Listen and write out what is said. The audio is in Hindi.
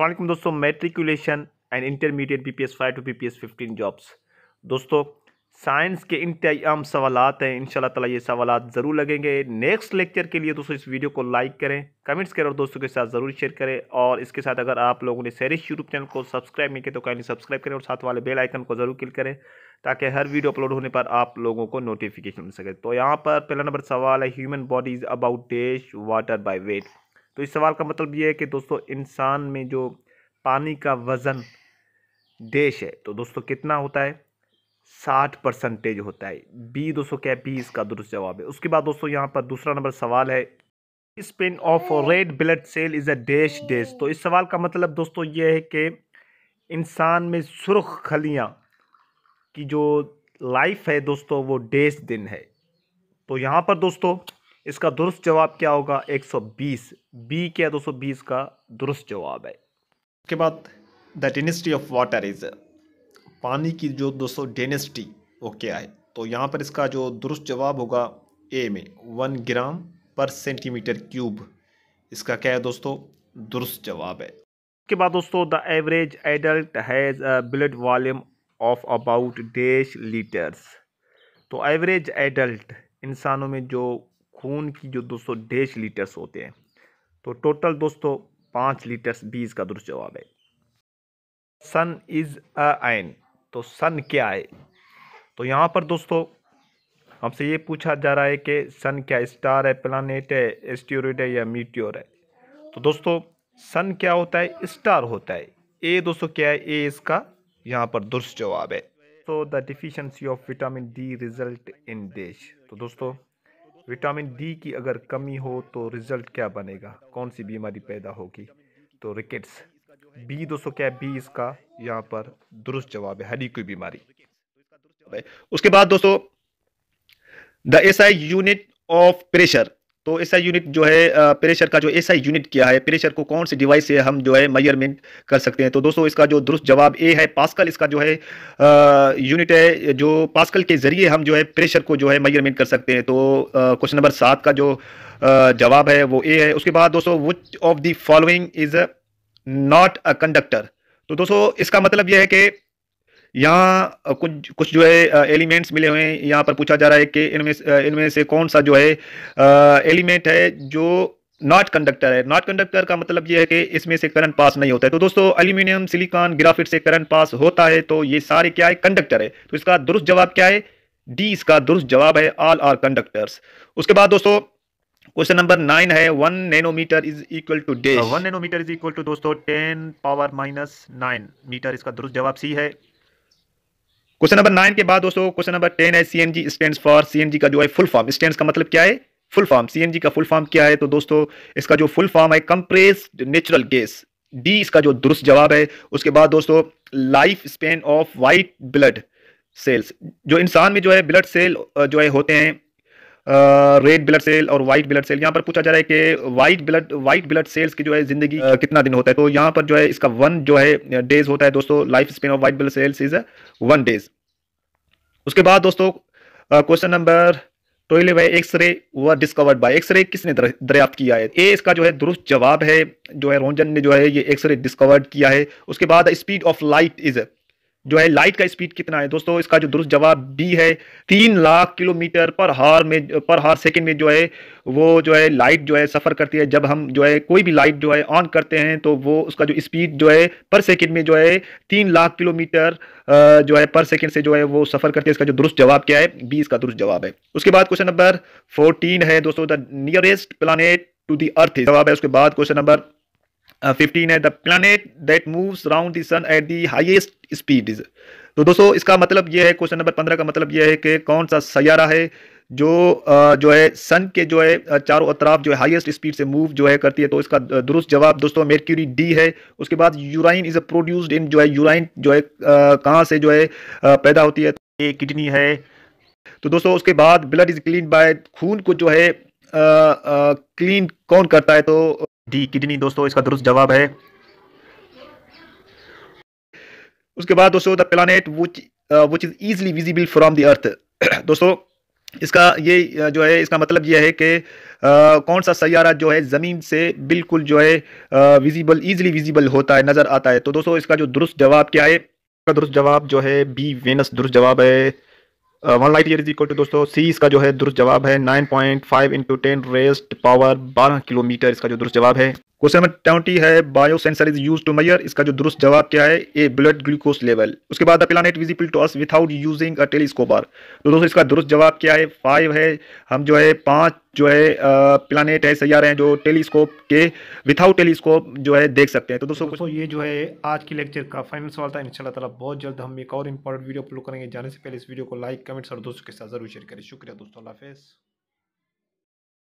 असलम दोस्तों matriculation and intermediate B P S five to B P S fifteen jobs दोस्तों साइंस के इंतहाई अहम सवाल हैं इन तला ये सवाल ज़रूर लगेंगे नेक्स्ट लेक्चर के लिए दोस्तों इस वीडियो को लाइक करें कमेंट्स करें और दोस्तों के साथ ज़रूर शेयर करें और इसके साथ अगर आप लोगों ने सैरिश यूट्यूब चैनल को सब्सक्राइब नहीं किया तो काइंडली सब्सक्राइब करें और साथ वाले बेल आइकन को ज़रूर क्लिक करें ताकि हर वीडियो अपलोड होने पर आप लोगों को नोटिफिकेशन मिल सके तो यहाँ पर पहला नंबर सवाल है human body is about dash water by weight तो इस सवाल का मतलब ये है कि दोस्तों इंसान में जो पानी का वज़न देश है तो दोस्तों कितना होता है साठ परसेंटेज होता है बी दोस्तों क्या बी इसका दुरुस्त जवाब है उसके बाद दोस्तों यहाँ पर दूसरा नंबर सवाल है spin off hmm. Red blood cell is a dash dash तो इस सवाल का मतलब दोस्तों ये है कि इंसान में सुरख खलियाँ की जो लाइफ है दोस्तों वो डैश दिन है तो यहाँ पर दोस्तों इसका दुरुस्त जवाब क्या होगा 120 बी क्या 220 का दुरुस्त जवाब है उसके बाद the density of water is पानी की जो दोस्तों डेनेस्टी वो क्या है तो यहाँ पर इसका जो दुरुस्त जवाब होगा ए में वन ग्राम पर सेंटीमीटर क्यूब इसका क्या है दोस्तों दुरुस्त जवाब है उसके बाद दोस्तों the average adult has blood volume of about dash litres तो एवरेज एडल्ट इंसानों में जो खून की जो दोस्तों डेढ़ लीटर्स होते हैं तो टोटल दोस्तों पाँच लीटर्स बीज इसका दुरुस्त जवाब है सन इज़ अ तो सन क्या है तो यहाँ पर दोस्तों हमसे ये पूछा जा रहा है कि सन क्या स्टार है प्लानट है एस्टियोरेट है या मीट्योर है तो दोस्तों सन क्या होता है स्टार होता है ए दोस्तों क्या है ए इसका यहाँ पर दुरुस्त जवाब है तो the deficiency of vitamin D result in dash तो दोस्तों विटामिन डी की अगर कमी हो तो रिज़ल्ट क्या बनेगा कौन सी बीमारी पैदा होगी तो रिकेट्स बी दोस्तों क्या बी इसका यहाँ पर दुरुस्त जवाब है हरी कोई बीमारी उसके बाद दोस्तों the S I unit of pressure तो एस यूनिट जो है प्रेशर का जो एस यूनिट क्या है प्रेशर को कौन से डिवाइस से हम जो है मेजरमेंट कर सकते हैं तो दोस्तों इसका जो दुरुस्त जवाब ए है पास्कल इसका जो है यूनिट है जो पास्कल के ज़रिए हम जो है प्रेशर को जो है मेजरमेंट कर सकते हैं तो क्वेश्चन नंबर सात का जो जवाब है वो ए है उसके बाद दोस्तों which of the following is not a conductor तो दोस्तों इसका मतलब यह है कि यहाँ कुछ कुछ जो है एलिमेंट्स मिले हुए हैं यहाँ पर पूछा जा रहा है कि इनमें इनमें से कौन सा जो है एलिमेंट है जो नॉट कंडक्टर है नॉट कंडक्टर का मतलब यह है कि इसमें से करंट पास नहीं होता है तो दोस्तों एल्यूमिनियम सिलिकॉन ग्राफिट से करंट पास होता है तो ये सारे क्या है कंडक्टर है तो इसका दुरुस्त जवाब क्या है डी इसका दुरुस्त जवाब है ऑल आर कंडक्टर्स उसके बाद दोस्तों क्वेश्चन नंबर नाइन है one nanometre is equal to day one nanometre is equal to दोस्तों ten power minus nine metre इसका दुरुस्त जवाब सी है क्वेश्चन नंबर नाइन के बाद दोस्तों क्वेश्चन नंबर टेन है C N G stand for C N G का जो है फुल फॉर्म स्टैंड का मतलब क्या है full form C N G का फुल फॉर्म क्या है तो दोस्तों इसका जो फुल फॉर्म है कंप्रेस नेचुरल गैस डी इसका जो दुरुस्त जवाब है उसके बाद दोस्तों life span of white blood cells जो इंसान में जो है ब्लड सेल जो है होते हैं रेड ब्लड सेल और व्हाइट ब्लड सेल यहाँ पर पूछा जा रहा है कि white blood white blood cells की जो है जिंदगी कितना दिन होता है तो यहाँ पर जो है इसका वन जो है डेज होता है दोस्तों life span of white blood cells is one days उसके बाद दोस्तों question number twelve by X-ray व डिस्कवर्ड बाय एक्सरे किसने दरियाफ्त किया है ए इसका जो है दुरुस्त जवाब है जो है रोंजन ने जो है ये एक्सरे डिस्कवर्ड किया है उसके बाद स्पीड ऑफ लाइट इज जो है लाइट का स्पीड कितना है दोस्तों इसका जो दुरुस्त जवाब बी है तीन लाख किलोमीटर पर हार में पर हार सेकेंड में जो है वो जो है लाइट जो है सफ़र करती है जब हम जो है कोई भी लाइट जो है ऑन करते हैं तो वो उसका जो स्पीड जो है पर सेकेंड में जो है तीन लाख किलोमीटर जो है पर सेकेंड से जो है वो सफ़र करती है इसका जो दुरुस्त जवाब क्या है बी इसका दुरुस्त जवाब है उसके बाद क्वेश्चन नंबर फोर्टीन है दोस्तों the nearest planet to the earth जवाब है उसके बाद क्वेश्चन नंबर फिफ्टीन है the planet that moves round the sun at the highest speed तो दोस्तों इसका मतलब यह है क्वेश्चन नंबर पंद्रह का मतलब यह है कि कौन सा सयारा है जो uh, जो है सन के जो है uh, चारों अतराफ जो है हाईएस्ट स्पीड से मूव जो है करती है तो इसका uh, दुरुस्त जवाब दोस्तों मेरक्यूरी डी है उसके बाद यूराइन इज प्रोड्यूस्ड इन जो है यूराइन जो है कहाँ से जो है पैदा होती है ए तो किडनी है तो दोस्तों उसके बाद ब्लड इज क्लीन बाय खून को जो है क्लीन कौन करता है तो डी किडनी दोस्तों इसका दुरुस्त जवाब है उसके बाद दोस्तों the planet which is easily visible from the earth दोस्तों इसका ये uh, जो है इसका मतलब यह है कि uh, कौन सा सैारा जो है ज़मीन से बिल्कुल जो है विजिबल ईजिली विजिबल होता है नज़र आता है तो दोस्तों इसका जो दुरुस्त जवाब क्या है दुरुस्त जवाब जो है बी वेनस दुरुस्त जवाब है one light year is equal to दोस्तों सी इसका जो है दुरुस्त जवाब है nine point five into ten raised power बारह किलोमीटर इसका जो दुरुस्त जवाब है क्वेश्चन नंबर ट्वेंटी है biosensor is use to measure इसका जो दुरुस्त जवाब क्या है ए ब्लड ग्लूकोज लेवल उसके बाद the planet visible to us without using a telescope तो दोस्तों इसका दुरुस्त जवाब क्या है फाइव है हम जो है पांच जो है प्लानट है सैारे हैं जो टेलीस्कोप के विथाउट टेलीस्कोप जो है देख सकते हैं तो दोस्तों दोस्तों ये जो है आज की लेक्चर का फाइनल सवाल था इंशाल्लाह ताला बहुत जल्द हम एक और इंपॉर्टेंट वीडियो अपलोड करेंगे जाने से पहले इस वीडियो को लाइक कमेंट्स और दोस्तों के साथ जरूर शेयर करें शुक्रिया दोस्तों हाफिज़